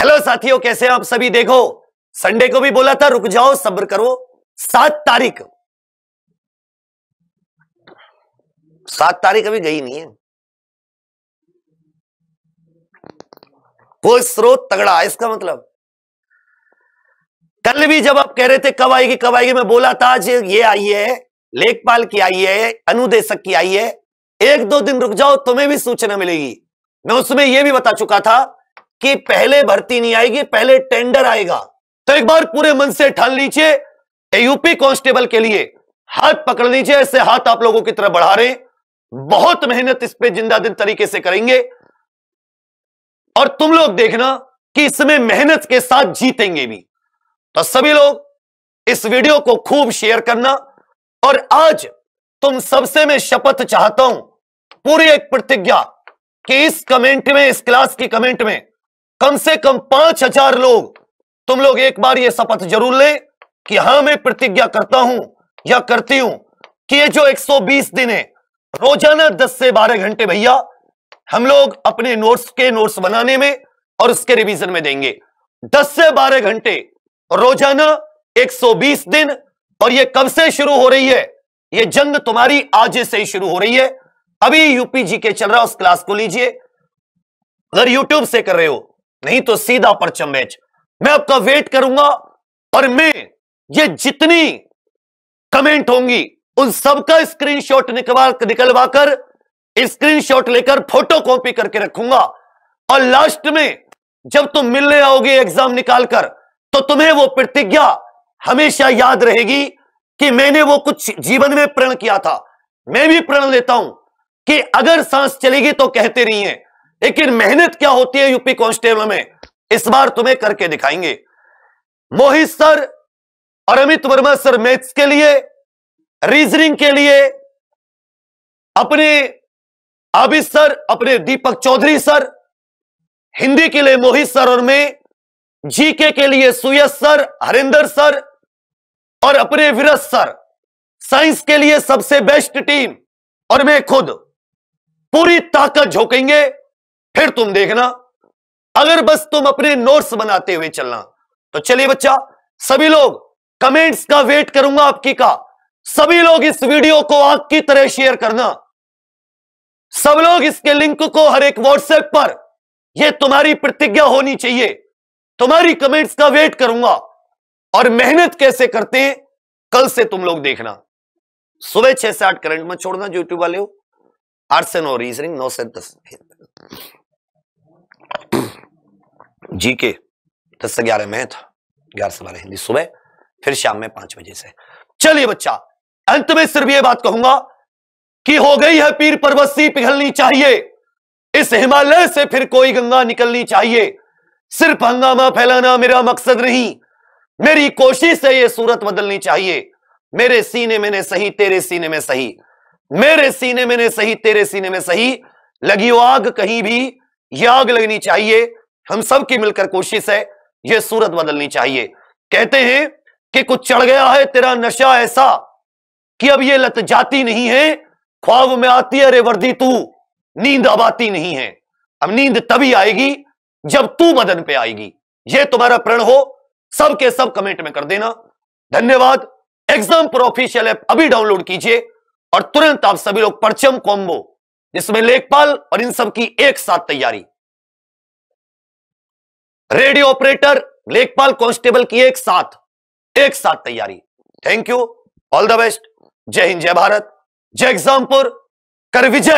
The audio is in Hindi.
हेलो साथियों कैसे आप सभी देखो संडे को भी बोला था रुक जाओ सब्र करो सात तारीख सात तारीख अभी गई नहीं है कोई स्रोत तगड़ा इसका मतलब कल भी जब आप कह रहे थे कब आएगी कब आएगी मैं बोला था आज ये आई है लेखपाल की आई है अनुदेशक की आई है एक दो दिन रुक जाओ तुम्हें भी सूचना मिलेगी मैं उसमें यह भी बता चुका था कि पहले भर्ती नहीं आएगी पहले टेंडर आएगा तो एक बार पूरे मन से ठान लीजिए यूपी कांस्टेबल के लिए हाथ पकड़ लीजिए ऐसे हाथ आप लोगों की तरफ बढ़ा रहे बहुत मेहनत इस पे जिंदा दिन तरीके से करेंगे और तुम लोग देखना कि इसमें मेहनत के साथ जीतेंगे भी तो सभी लोग इस वीडियो को खूब शेयर करना और आज तुम सबसे मैं शपथ चाहता हूं पूरी एक प्रतिज्ञा कि इस कमेंट में इस क्लास की कमेंट में कम से कम पांच हजार लोग तुम लोग एक बार ये शपथ जरूर ले कि हां मैं प्रतिज्ञा करता हूं या करती हूं कि ये जो 120 दिन है रोजाना 10 से 12 घंटे भैया हम लोग अपने नोट्स के नोट्स बनाने में और उसके रिवीजन में देंगे 10 से 12 घंटे रोजाना 120 दिन और ये कब से शुरू हो रही है ये जंग तुम्हारी आज से ही शुरू हो रही है अभी यूपी जी के चल रहा उस क्लास को लीजिए अगर यूट्यूब से कर रहे हो नहीं तो सीधा परचम मैच मैं आपका वेट करूंगा और मैं ये जितनी कमेंट होंगी उन सबका स्क्रीनशॉट निकलवा निकलवाकर स्क्रीनशॉट लेकर फोटो कॉपी करके रखूंगा और लास्ट में जब तुम मिलने आओगे एग्जाम निकालकर तो तुम्हें वो प्रतिज्ञा हमेशा याद रहेगी कि मैंने वो कुछ जीवन में प्रण किया था मैं भी प्रण लेता हूं कि अगर सांस चलेगी तो कहते रहिए लेकिन मेहनत क्या होती है यूपी कॉन्स्टेबल में इस बार तुम्हें करके दिखाएंगे मोहित सर और अमित वर्मा सर मैथ्स के लिए रीजनिंग के लिए अपने आबिद सर अपने दीपक चौधरी सर हिंदी के लिए मोहित सर और मैं जीके के लिए सुयस सर हरिंदर सर और अपने विरस सर साइंस के लिए सबसे बेस्ट टीम और मैं खुद पूरी ताकत झोंकेंगे फिर तुम देखना अगर बस तुम अपने नोट्स बनाते हुए चलना तो चलिए बच्चा सभी लोग कमेंट्स का वेट करूंगा आपकी का सभी लोग इस वीडियो को आग की तरह शेयर करना सब लोग इसके लिंक को हर एक व्हाट्सएप पर यह तुम्हारी प्रतिज्ञा होनी चाहिए तुम्हारी कमेंट्स का वेट करूंगा और मेहनत कैसे करते हैं कल से तुम लोग देखना सुबह छह से आठ करंट में छोड़ना यूट्यूब वाले हो आठ से नौ रीजनिंग नौ से दस जी के दस से ग्यारह मैथ ग्यारह से बारह हिंदी सुबह फिर शाम में पांच बजे से चलिए बच्चा अंत में सिर्फ यह बात कहूंगा कि हो गई है पीर परवसी पिघलनी चाहिए इस हिमालय से फिर कोई गंगा निकलनी चाहिए सिर्फ हंगामा फैलाना मेरा मकसद नहीं मेरी कोशिश है ये सूरत बदलनी चाहिए मेरे सीने में ने सही तेरे सीने में सही मेरे सीने में ने सही तेरे सीने में सही लगी आग कहीं भी यह आग लगनी चाहिए हम सब की मिलकर कोशिश है यह सूरत बदलनी चाहिए कहते हैं कि कुछ चढ़ गया है तेरा नशा ऐसा कि अब ये लत जाती नहीं है ख्वाब में आती है अरे वर्दी तू नींद अब आती नहीं है अब नींद तभी आएगी जब तू बदन पे आएगी ये तुम्हारा प्रण हो सब के सब कमेंट में कर देना धन्यवाद एग्जाम प्रोफिशियल ऑफिशियल ऐप अभी डाउनलोड कीजिए और तुरंत आप सभी लोग परचम कॉम्बो जिसमें लेखपाल और इन सब की एक साथ तैयारी रेडियो ऑपरेटर लेखपाल कांस्टेबल की एक साथ एक साथ तैयारी thank you all the best जय हिंद जय भारत जय एग्जामपुर कर विजय